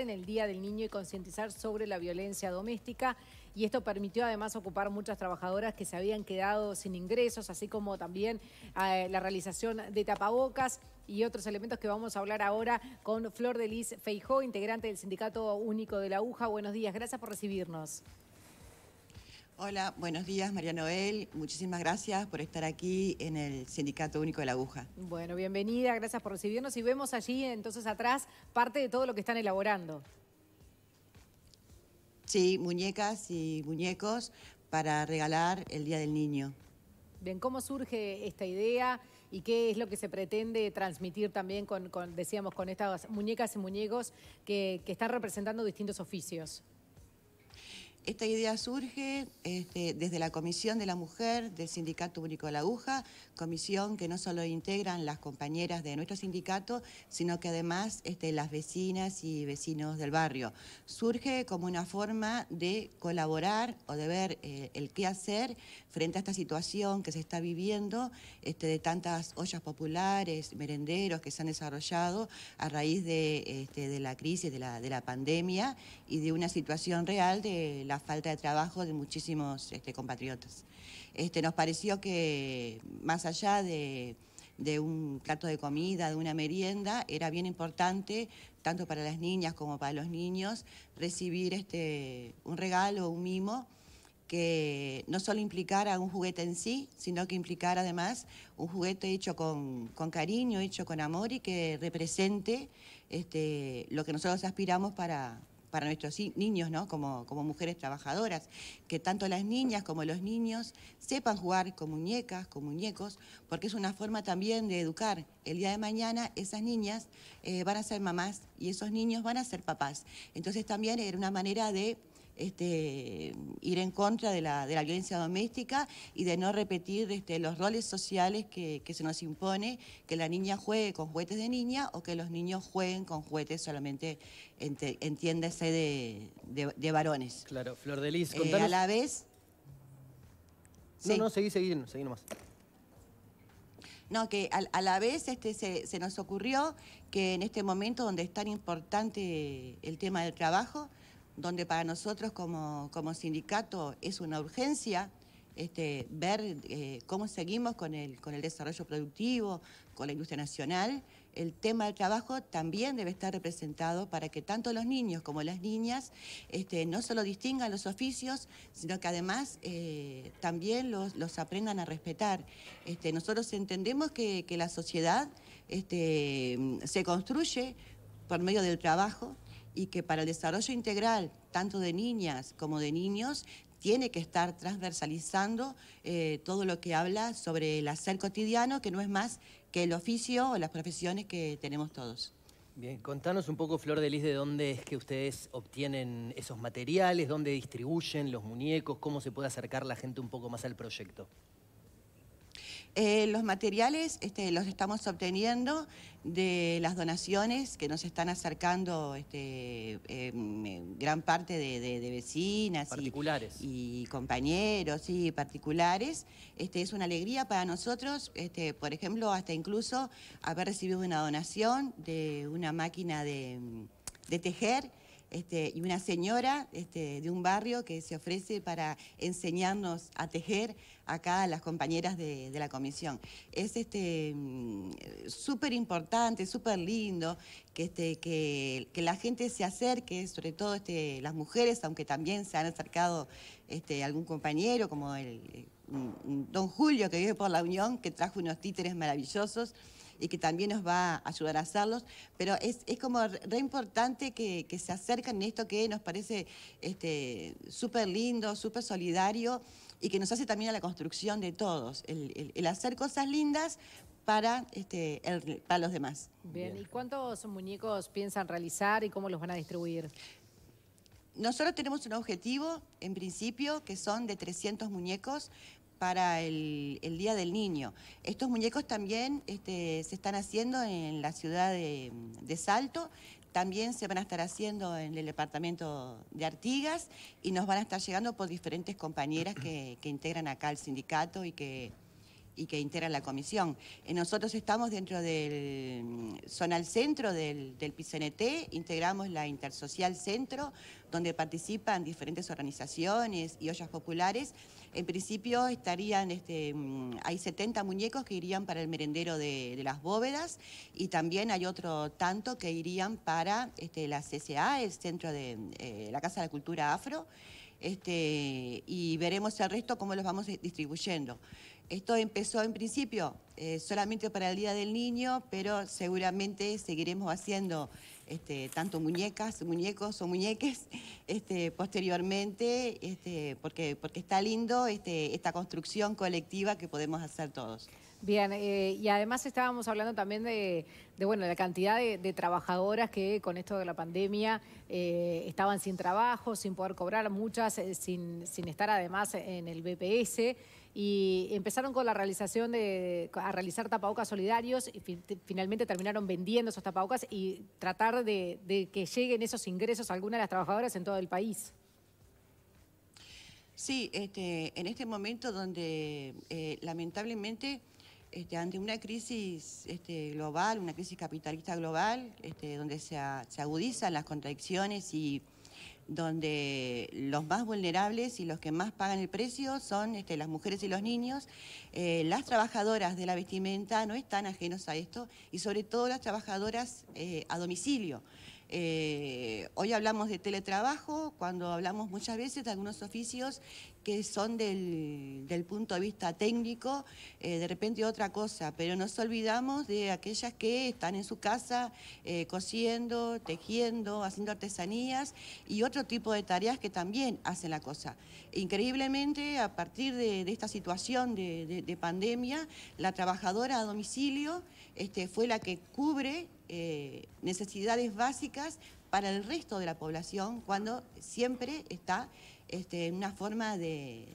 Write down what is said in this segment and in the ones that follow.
en el Día del Niño y concientizar sobre la violencia doméstica y esto permitió además ocupar muchas trabajadoras que se habían quedado sin ingresos, así como también eh, la realización de tapabocas y otros elementos que vamos a hablar ahora con Flor de Liz Feijó, integrante del Sindicato Único de la UJA. Buenos días, gracias por recibirnos. Hola, buenos días María Noel. Muchísimas gracias por estar aquí en el Sindicato Único de la Aguja. Bueno, bienvenida, gracias por recibirnos y vemos allí entonces atrás parte de todo lo que están elaborando. Sí, muñecas y muñecos para regalar el Día del Niño. Bien, ¿cómo surge esta idea y qué es lo que se pretende transmitir también con, decíamos, con estas muñecas y muñecos que están representando distintos oficios? Esta idea surge este, desde la Comisión de la Mujer del Sindicato Único de la Aguja, comisión que no solo integran las compañeras de nuestro sindicato, sino que además este, las vecinas y vecinos del barrio. Surge como una forma de colaborar o de ver eh, el qué hacer frente a esta situación que se está viviendo este, de tantas ollas populares, merenderos que se han desarrollado a raíz de, la crisis, de la, de la pandemia y de una situación real de la la falta de trabajo de muchísimos este, compatriotas. Este, nos pareció que más allá de, un plato de comida, de una merienda, era bien importante, tanto para las niñas como para los niños, recibir este, un regalo, un mimo que no solo implicara un juguete en sí, sino que implicara además un juguete hecho con, con cariño, hecho con amor y que represente este, lo que nosotros aspiramos para, para nuestros niños, ¿no? Como, como mujeres trabajadoras, que tanto las niñas como los niños sepan jugar con muñecas, con muñecos, porque es una forma también de educar. El día de mañana esas niñas eh, van a ser mamás y esos niños van a ser papás. Entonces también era una manera de este, ir en contra de la, de la, violencia doméstica y de no repetir este, los roles sociales que, se nos impone, que la niña juegue con juguetes de niña o que los niños jueguen con juguetes solamente, entiéndase, de, varones. Claro, Flor de Lis, eh, A la vez... No, no, seguí, seguí, seguí nomás. No, que a, la vez este, se, se, nos ocurrió que en este momento donde es tan importante el tema del trabajo, donde para nosotros como, sindicato es una urgencia este, ver eh, cómo seguimos con el, con el desarrollo productivo, con la industria nacional. El tema del trabajo también debe estar representado para que tanto los niños como las niñas este, no solo distingan los oficios, sino que además eh, también los, aprendan a respetar. Este, nosotros entendemos que la sociedad se construye por medio del trabajo, y que para el desarrollo integral, tanto de niñas como de niños, tiene que estar transversalizando eh, todo lo que habla sobre el hacer cotidiano, que no es más que el oficio o las profesiones que tenemos todos. Bien, contanos un poco, Flor de de dónde es que ustedes obtienen esos materiales, dónde distribuyen los muñecos, cómo se puede acercar la gente un poco más al proyecto. Eh, los materiales este, los estamos obteniendo de las donaciones que nos están acercando este, em, gran parte de, vecinas Y, compañeros y particulares. Este, es una alegría para nosotros, este, por ejemplo, hasta incluso haber recibido una donación de una máquina de tejer este, y una señora este, de un barrio que se ofrece para enseñarnos a tejer acá a las compañeras de, la comisión. Es este mm, súper importante, súper lindo este, que, que, la gente se acerque, sobre todo este, las mujeres, aunque también se han acercado algún compañero como el mm, mm, don Julio que vive por la Unión, que trajo unos títeres maravillosos y que también nos va a ayudar a hacerlos, pero es, es como re importante que, se acerquen en esto que nos parece este, súper lindo, súper solidario y que nos hace también a la construcción de todos, el, hacer cosas lindas para, este, el, para los demás. Bien, ¿y cuántos muñecos piensan realizar y cómo los van a distribuir? Nosotros tenemos un objetivo, en principio, que son de 300 muñecos, para el, Día del Niño. Estos muñecos también este, se están haciendo en la ciudad de, Salto, también se van a estar haciendo en el departamento de Artigas y nos van a estar llegando por diferentes compañeras que, integran acá el sindicato y que, que integran la comisión. Eh, nosotros estamos dentro del Son al centro del, del integramos la Intersocial Centro, donde participan diferentes organizaciones y ollas populares en principio estarían, este, mm, hay 70 muñecos que irían para el merendero de, las bóvedas y también hay otro tanto que irían para este, la CCA, el Centro de eh, la Casa de la Cultura Afro, este, y veremos el resto cómo los vamos distribuyendo. Esto empezó en principio eh, solamente para el Día del Niño, pero seguramente seguiremos haciendo este, tanto muñecas, muñecos o muñeques este, posteriormente, este, porque, porque está lindo esta construcción colectiva que podemos hacer todos. Bien, eh, y además estábamos hablando también de, bueno, la cantidad de, trabajadoras que con esto de la pandemia eh, estaban sin trabajo, sin poder cobrar, muchas sin, sin estar además en el BPS y empezaron con la realización de, a realizar tapabocas solidarios y finalmente terminaron vendiendo esos tapabocas y tratar de, que lleguen esos ingresos a algunas de las trabajadoras en todo el país. Sí, este, en este momento donde eh, lamentablemente este, ante una crisis este, global, una crisis capitalista global, este, donde se agudizan las contradicciones y donde los más vulnerables y los que más pagan el precio son este, las mujeres y los niños. Eh, las trabajadoras de la vestimenta no están ajenos a esto y sobre todo las trabajadoras eh, a domicilio. Eh, hoy hablamos de teletrabajo, cuando hablamos muchas veces de algunos oficios que son del, punto de vista técnico, eh, de repente otra cosa, pero nos olvidamos de aquellas que están en su casa eh, cosiendo, tejiendo, haciendo artesanías y otro tipo de tareas que también hacen la cosa. Increíblemente, a partir de, esta situación de, pandemia, la trabajadora a domicilio este, fue la que cubre eh, necesidades básicas para el resto de la población cuando siempre está este, una forma de,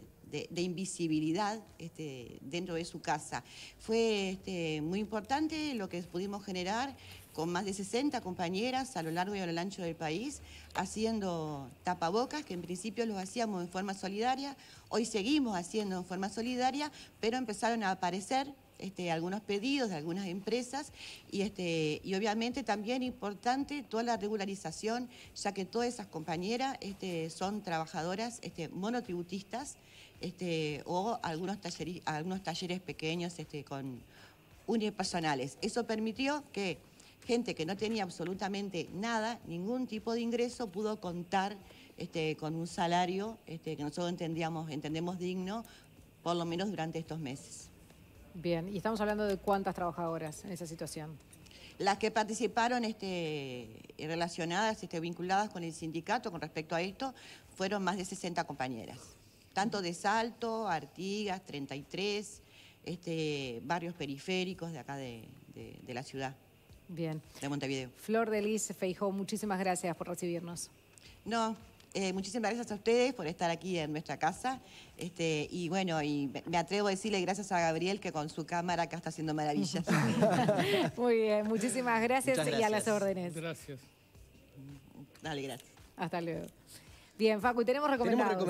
invisibilidad este, dentro de su casa. Fue este, muy importante lo que pudimos generar con más de 60 compañeras a lo largo y a lo ancho del país, haciendo tapabocas, que en principio los hacíamos en forma solidaria, hoy seguimos haciendo en forma solidaria, pero empezaron a aparecer este, algunos pedidos de algunas empresas este, y, obviamente también importante toda la regularización, ya que todas esas compañeras este, son trabajadoras monotributistas o algunos talleres, pequeños con unipersonales. Eso permitió que gente que no tenía absolutamente nada, ningún tipo de ingreso, pudo contar con un salario que nosotros entendíamos, entendemos digno, por lo menos durante estos meses. Bien, y estamos hablando de cuántas trabajadoras en esa situación. Las que participaron este, relacionadas, este, vinculadas con el sindicato con respecto a esto, fueron más de 60 compañeras, tanto de Salto, Artigas, 33, este, barrios periféricos de acá de, la ciudad. Bien. De Montevideo. Flor de Liz Feijó, muchísimas gracias por recibirnos. No, eh, muchísimas gracias a ustedes por estar aquí en nuestra casa. Este, y bueno, y me atrevo a decirle gracias a Gabriel que con su cámara acá está haciendo maravillas. Muy bien, muchísimas gracias, y a las órdenes. Gracias. Dale, gracias. Hasta luego. Bien, Facu, tenemos recomendados. ¿Tenemos